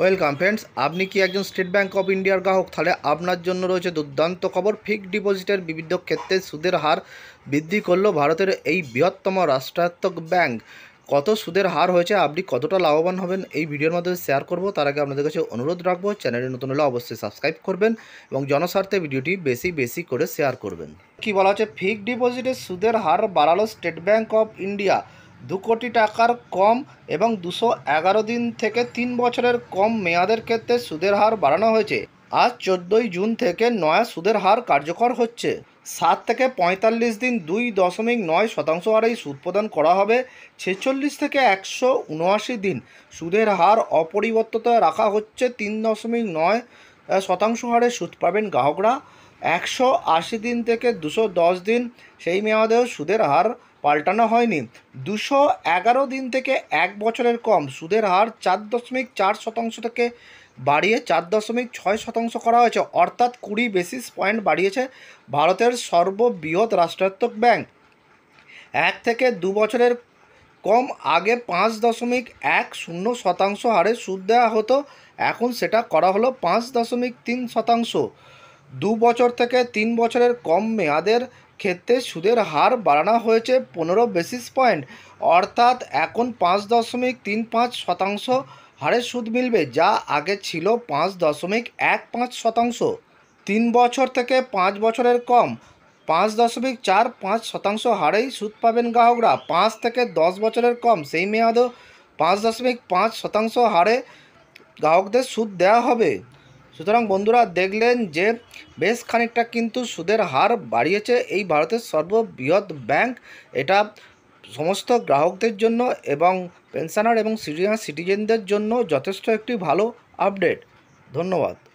welcome friends আপনি কি একজন স্টেট ব্যাঙ্ক অফ ইন্ডিয়ার গ্রাহক তাহলে আপনার জন্য রয়েছে দুর্দান্ত খবর ফিক্সড ডিপোজিটের বিভিন্ন ক্ষেত্রে সুদের হার বৃদ্ধি করল ভারতের এই বৃহত্তম রাষ্ট্রায়ত্ত ব্যাঙ্ক কত সুদের হার হয়েছে আপনি কতটা লাভবান হবেন এই ভিডিওর মাধ্যমে শেয়ার করব তার আগে আপনাদের কাছে অনুরোধ রাখবো চ্যানেলে নতুন হলে অবশ্যই সাবস্ক্রাইব করবেন এবং জনস্বার্থে ভিডিওটি বেশি বেশি করে শেয়ার করবেন কি বলা হচ্ছে ফিক্সড ডিপোজিটের সুদের হার বাড়ালো স্টেট ব্যাঙ্ক অফ ইন্ডিয়া দু কোটি টাকার কম এবং দুশো এগারো দিন থেকে তিন বছরের কম মেয়াদের ক্ষেত্রে সুদের হার বাড়ানো হয়েছে আজ চোদ্দোই জুন থেকে নয়া সুদের হার কার্যকর হচ্ছে সাত থেকে পঁয়তাল্লিশ দিন দুই দশমিক নয় শতাংশ হারেই সুদ প্রদান করা হবে ছেচল্লিশ থেকে একশো উনআশি দিন সুদের হার অপরিবর্তিত রাখা হচ্ছে তিন দশমিক নয় শতাংশ হারে সুদ পাবেন গ্রাহকরা একশো আশি দিন থেকে দুশো দশ দিন সেই মেয়াদেও সুদের হার পাল্টানো হয়নি দুশো এগারো দিন থেকে এক বছরের কম সুদের হার চার দশমিক চার শতাংশ থেকে বাড়িয়ে চার দশমিক ছয় শতাংশ করা হয়েছে অর্থাৎ কুড়ি বেসিস পয়েন্ট বাড়িয়েছে ভারতের সর্ববৃহৎ রাষ্ট্রায়ত্ত ব্যাংক এক থেকে দু বছরের কম আগে পাঁচ দশমিক এক শূন্য শতাংশ হারে সুদ দেওয়া হতো এখন সেটা করা হলো পাঁচ দশমিক তিন শতাংশ দু বছর থেকে তিন বছরের কম মেয়াদের ক্ষেত্রে সুদের হার বাড়ানো হয়েছে পনেরো বেসিস পয়েন্ট অর্থাৎ এখন পাঁচ দশমিক তিন পাঁচ শতাংশ হারে সুদ মিলবে যা আগে ছিল পাঁচ দশমিক এক পাঁচ শতাংশ তিন বছর থেকে পাঁচ বছরের কম পাঁচ দশমিক চার পাঁচ শতাংশ হারেই সুদ পাবেন গ্রাহকরা পাঁচ থেকে দশ বছরের কম সেই মেয়াদেও পাঁচ দশমিক পাঁচ শতাংশ হারে গ্রাহকদের সুদ দেওয়া হবে সুতরাং বন্ধুরা দেখলেন যে বেশ খানিকটা কিন্তু সুদের হার বাড়িয়েছে এই ভারতের সর্ববৃহৎ ব্যাংক এটা সমস্ত গ্রাহকদের জন্য এবং পেনশনার এবং সিনিয়র সিটিজেনদের জন্য যথেষ্ট একটি ভালো আপডেট ধন্যবাদ